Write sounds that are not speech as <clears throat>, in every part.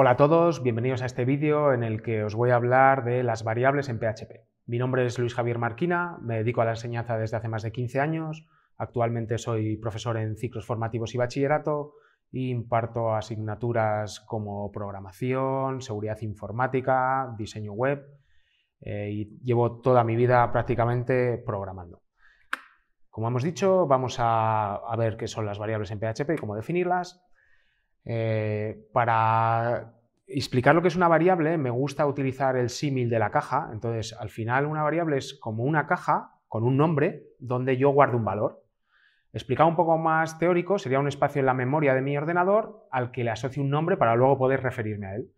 Hola a todos, bienvenidos a este vídeo en el que os voy a hablar de las variables en PHP. Mi nombre es Luis Javier Marquina, me dedico a la enseñanza desde hace más de 15 años, actualmente soy profesor en ciclos formativos y bachillerato e imparto asignaturas como programación, seguridad informática, diseño web eh, y llevo toda mi vida prácticamente programando. Como hemos dicho, vamos a ver qué son las variables en PHP y cómo definirlas eh, para explicar lo que es una variable, me gusta utilizar el símil de la caja. Entonces, al final, una variable es como una caja con un nombre donde yo guardo un valor. Explicado un poco más teórico, sería un espacio en la memoria de mi ordenador al que le asocio un nombre para luego poder referirme a él.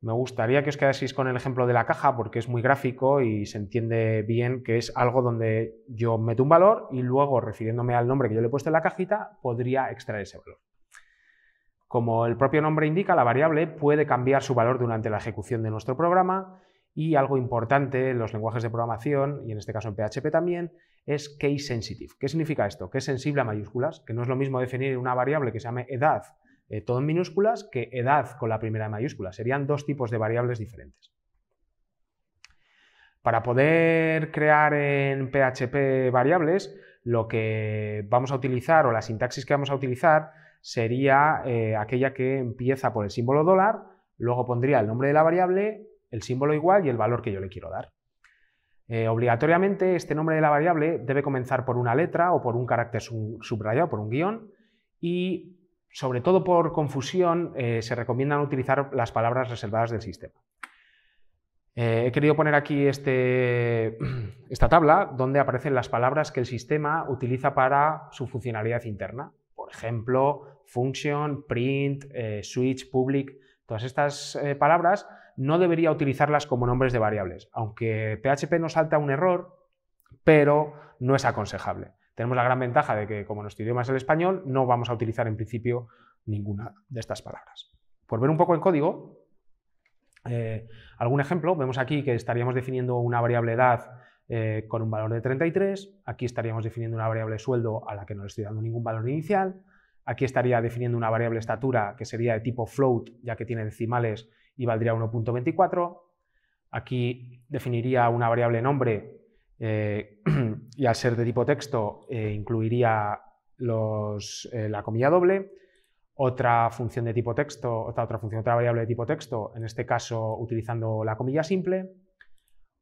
Me gustaría que os quedaseis con el ejemplo de la caja porque es muy gráfico y se entiende bien que es algo donde yo meto un valor y luego, refiriéndome al nombre que yo le he puesto en la cajita, podría extraer ese valor. Como el propio nombre indica, la variable puede cambiar su valor durante la ejecución de nuestro programa y algo importante en los lenguajes de programación, y en este caso en PHP también, es case sensitive. ¿Qué significa esto? Que es sensible a mayúsculas, que no es lo mismo definir una variable que se llame edad, eh, todo en minúsculas, que edad con la primera mayúscula. Serían dos tipos de variables diferentes. Para poder crear en PHP variables, lo que vamos a utilizar o la sintaxis que vamos a utilizar sería eh, aquella que empieza por el símbolo dólar, luego pondría el nombre de la variable, el símbolo igual y el valor que yo le quiero dar. Eh, obligatoriamente este nombre de la variable debe comenzar por una letra o por un carácter subrayado, por un guión, y sobre todo por confusión eh, se recomiendan utilizar las palabras reservadas del sistema. he querido poner aquí este, <clears throat> esta tabla donde aparecen las palabras que el sistema utiliza para su funcionalidad interna ejemplo, function, print, eh, switch, public, todas estas eh, palabras no debería utilizarlas como nombres de variables, aunque PHP nos salta un error, pero no es aconsejable. Tenemos la gran ventaja de que como nuestro idioma es el español, no vamos a utilizar en principio ninguna de estas palabras. Por ver un poco el código, eh, algún ejemplo, vemos aquí que estaríamos definiendo una variable edad eh, con un valor de 33. Aquí estaríamos definiendo una variable sueldo a la que no le estoy dando ningún valor inicial. Aquí estaría definiendo una variable estatura que sería de tipo float, ya que tiene decimales y valdría 1.24. Aquí definiría una variable nombre eh, <clears throat> y al ser de tipo texto eh, incluiría la comilla doble otra función de tipo texto, otra, otra función, otra variable de tipo texto, en este caso utilizando la comilla simple,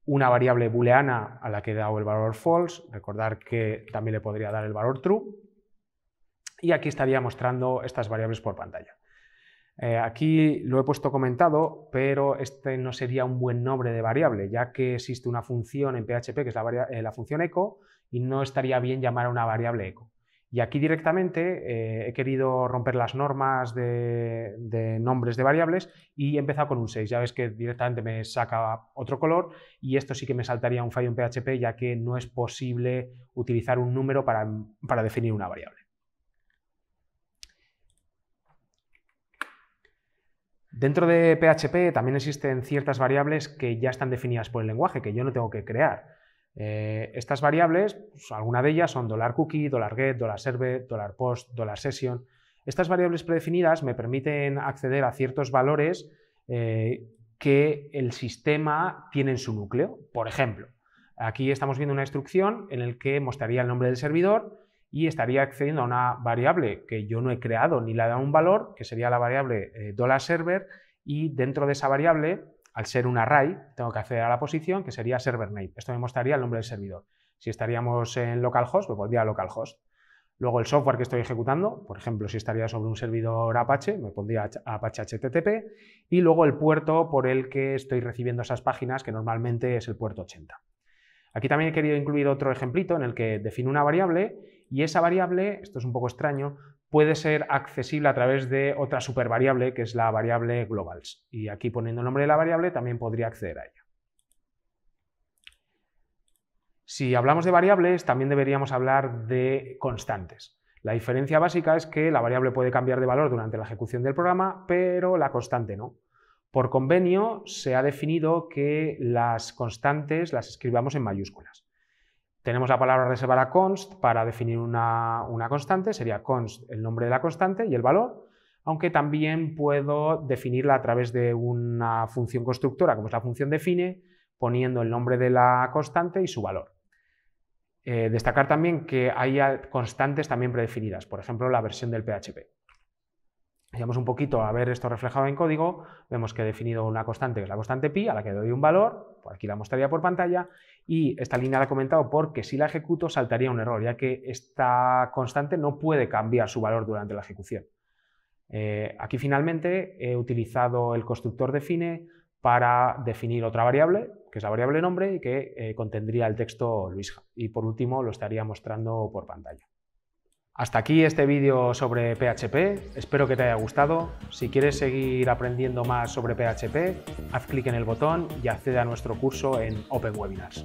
una variable booleana a la que he dado el valor false, recordar que también le podría dar el valor true, y aquí estaría mostrando estas variables por pantalla. Eh, aquí lo he puesto comentado, pero este no sería un buen nombre de variable, ya que existe una función en PHP que es la, eh, la función echo, y no estaría bien llamar a una variable echo. Y aquí directamente eh, he querido romper las normas de, nombres de variables y he empezado con un 6. Ya ves que directamente me saca otro color y esto sí que me saltaría un fallo en PHP ya que no es posible utilizar un número para, para definir una variable. Dentro de PHP también existen ciertas variables que ya están definidas por el lenguaje, que yo no tengo que crear. Eh, estas variables, pues, alguna de ellas son $cookie, $get, $serve, $post, $session. Estas variables predefinidas me permiten acceder a ciertos valores eh, que el sistema tiene en su núcleo. Por ejemplo, aquí estamos viendo una instrucción en la que mostraría el nombre del servidor y estaría accediendo a una variable que yo no he creado ni le he dado un valor, que sería la variable eh, $server, y dentro de esa variable al ser un array, tengo que acceder a la posición que sería server name. Esto me mostraría el nombre del servidor. Si estaríamos en localhost, me pues pondría localhost. Luego el software que estoy ejecutando, por ejemplo, si estaría sobre un servidor Apache, me pondría Apache HTTP. Y luego el puerto por el que estoy recibiendo esas páginas, que normalmente es el puerto 80. Aquí también he querido incluir otro ejemplito en el que defino una variable y esa variable, esto es un poco extraño, puede ser accesible a través de otra supervariable que es la variable globals. Y aquí poniendo el nombre de la variable también podría acceder a ella. Si hablamos de variables, también deberíamos hablar de constantes. La diferencia básica es que la variable puede cambiar de valor durante la ejecución del programa, pero la constante no. Por convenio se ha definido que las constantes las escribamos en mayúsculas. Tenemos la palabra reservada const para definir una, constante, sería const el nombre de la constante y el valor, aunque también puedo definirla a través de una función constructora, como es la función define, poniendo el nombre de la constante y su valor. Eh, destacar también que hay constantes también predefinidas, por ejemplo, la versión del PHP. Vamos un poquito a ver esto reflejado en código, vemos que he definido una constante, que es la constante pi, a la que doy un valor, por pues aquí la mostraría por pantalla, y esta línea la he comentado porque si la ejecuto saltaría un error, ya que esta constante no puede cambiar su valor durante la ejecución. Eh, aquí finalmente he utilizado el constructor define para definir otra variable, que es la variable nombre, y que eh, contendría el texto Luis. Y por último lo estaría mostrando por pantalla. Hasta aquí este vídeo sobre PHP, espero que te haya gustado. Si quieres seguir aprendiendo más sobre PHP, haz clic en el botón y accede a nuestro curso en Open Webinars.